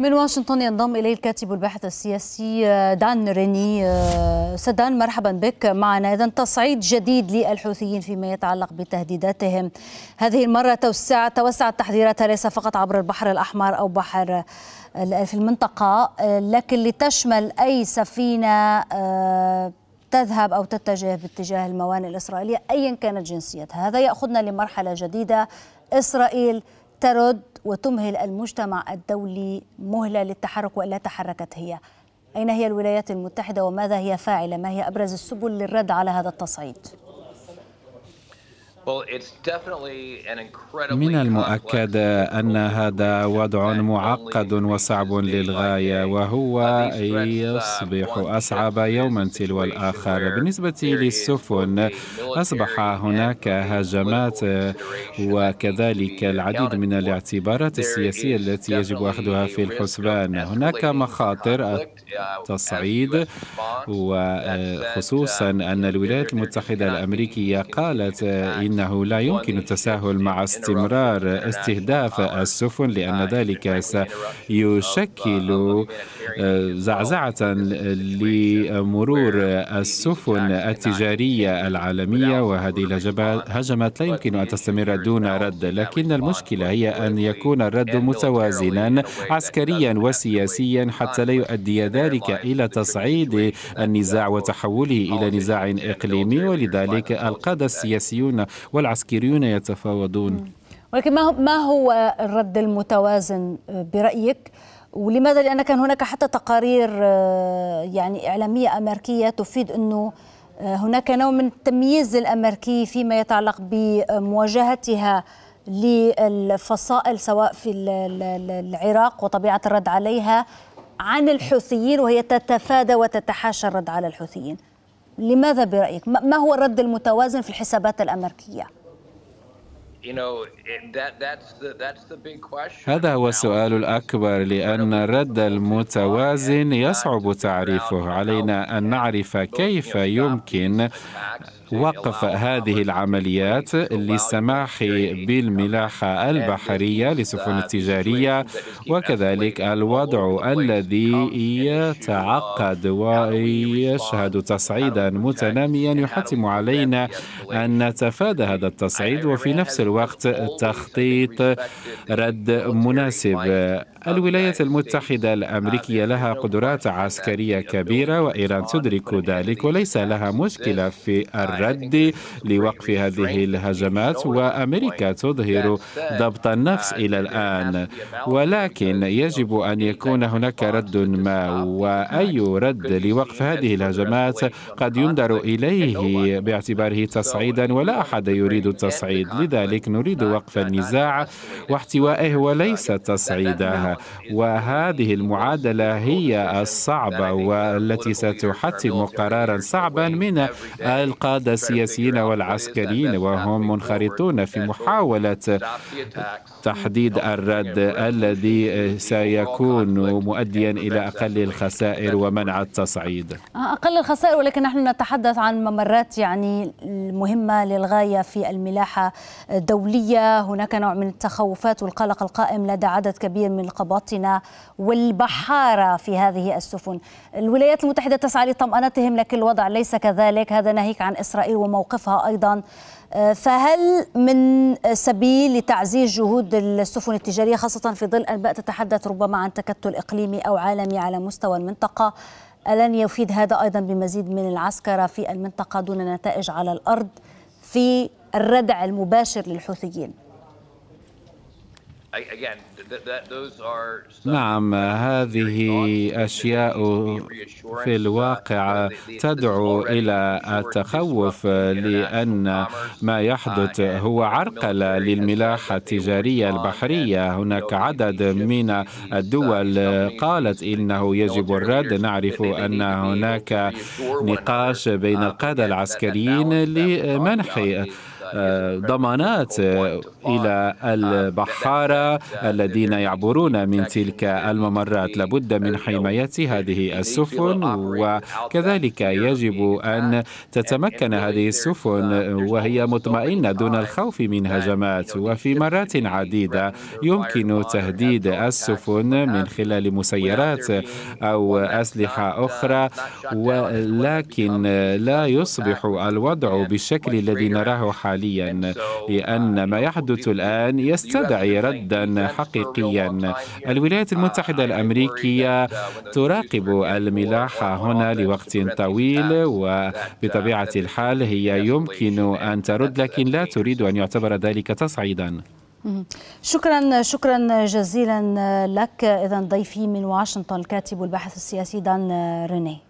من واشنطن ينضم إليه الكاتب والباحث السياسي آه، دان ريني آه، سدان مرحبا بك معنا إذا تصعيد جديد للحوثيين فيما يتعلق بتهديداتهم هذه المرة توسع توسعت تحذيراتها ليس فقط عبر البحر الأحمر أو بحر في المنطقة آه، لكن لتشمل أي سفينة تذهب أو تتجه باتجاه الموانئ الإسرائيلية أيا كانت جنسيتها هذا يأخذنا لمرحلة جديدة إسرائيل ترد وتمهل المجتمع الدولي مهلة للتحرك وإلا تحركت هي أين هي الولايات المتحدة وماذا هي فاعلة ما هي أبرز السبل للرد على هذا التصعيد؟ من المؤكد أن هذا وضع معقد وصعب للغاية وهو uh, uh, يصبح أصعب يوما تلو الآخر بالنسبة للسفن أصبح هناك هجمات وكذلك العديد من الاعتبارات السياسية التي يجب أخذها في الحسبان هناك مخاطر التصعيد وخصوصا آه، uh, أن الولايات المتحدة الأمريكية قالت آه، إنه لا يمكن التساهل مع استمرار استهداف السفن لأن ذلك سيشكل uh, آه، زعزعة لمرور السفن التجارية العالمية وهذه الهجمات لا يمكن أن تستمر دون رد لكن المشكلة هي أن يكون الرد متوازنا عسكريا وسياسيا حتى لا يؤدي ذلك ذلك إلى تصعيد النزاع وتحوله إلى نزاع إقليمي ولذلك القادة السياسيون والعسكريون يتفاوضون ولكن ما هو الرد المتوازن برأيك ولماذا لأن كان هناك حتى تقارير آه، يعني إعلامية أمريكية تفيد أنه آه، هناك نوع من التمييز الأمريكي فيما يتعلق بمواجهتها للفصائل سواء في العراق وطبيعة الرد عليها عن الحوثيين وهي تتفادى وتتحاشى الرد على الحوثيين لماذا برأيك ما هو الرد المتوازن في الحسابات الأمريكية؟ هذا هو السؤال الأكبر لأن الرد المتوازن يصعب تعريفه علينا أن نعرف كيف يمكن وقف هذه العمليات للسماح بالملاحة البحرية لسفن التجارية وكذلك الوضع الذي يتعقد ويشهد تصعيدا متناميا يحتم علينا أن نتفادى هذا التصعيد وفي نفس الوقت الوقت تخطيط رد مناسب الولايات المتحدة الأمريكية لها قدرات عسكرية كبيرة وإيران تدرك ذلك وليس لها مشكلة في الرد لوقف هذه الهجمات وأمريكا تظهر ضبط النفس إلى الآن ولكن يجب أن يكون هناك رد ما وأي رد لوقف هذه الهجمات قد ينظر إليه باعتباره تصعيدا ولا أحد يريد التصعيد لذلك نريد وقف النزاع واحتوائه وليس تصعيده وهذه المعادلة هي الصعبة والتي ستحتم قرارا صعبا من القادة السياسيين والعسكريين وهم منخرطون في محاولة تحديد الرد الذي سيكون مؤديا إلى أقل الخسائر ومنع التصعيد أقل الخسائر ولكن نحن نتحدث عن ممرات يعني مهمة للغاية في الملاحة الدولية هناك نوع من التخوفات والقلق القائم لدى عدد كبير من القبائل الباطنة والبحارة في هذه السفن الولايات المتحدة تسعى لطمأنتهم لكن الوضع ليس كذلك هذا ناهيك عن إسرائيل وموقفها أيضا آه، فهل من سبيل لتعزيز جهود السفن التجارية خاصة في ظل أنباء تتحدث ربما عن تكتل إقليمي أو عالمي على مستوى المنطقة ألن يفيد هذا أيضا بمزيد من العسكرة في المنطقة دون نتائج على الأرض في الردع المباشر للحوثيين؟ نعم هذه أشياء في uh, الواقع تدعو إلى التخوف لأن ما uh, يحدث هو عرقلة للملاحة التجارية البحرية هناك عدد من الدول قالت إنه يجب الرد نعرف أن هناك نقاش بين القادة uh, العسكريين لمنح آه، ضمانات إلى البحارة الذين يعبرون من تلك الممرات لابد من حماية هذه السفن وكذلك يجب أن تتمكن هذه السفن وهي مطمئنة دون الخوف من هجمات وفي مرات عديدة يمكن تهديد السفن من خلال مسيرات أو أسلحة أخرى ولكن لا يصبح الوضع بالشكل الذي نراه حاليا لأن ما يحدث قلت الآن يستدعي ردا حقيقيا الولايات المتحدة الأمريكية تراقب الملاحة هنا لوقت طويل وبطبيعة الحال هي يمكن أن ترد لكن لا تريد أن يعتبر ذلك تصعيدا شكرا شكرا جزيلا لك اذا ضيفي من واشنطن الكاتب والباحث السياسي دان رينيه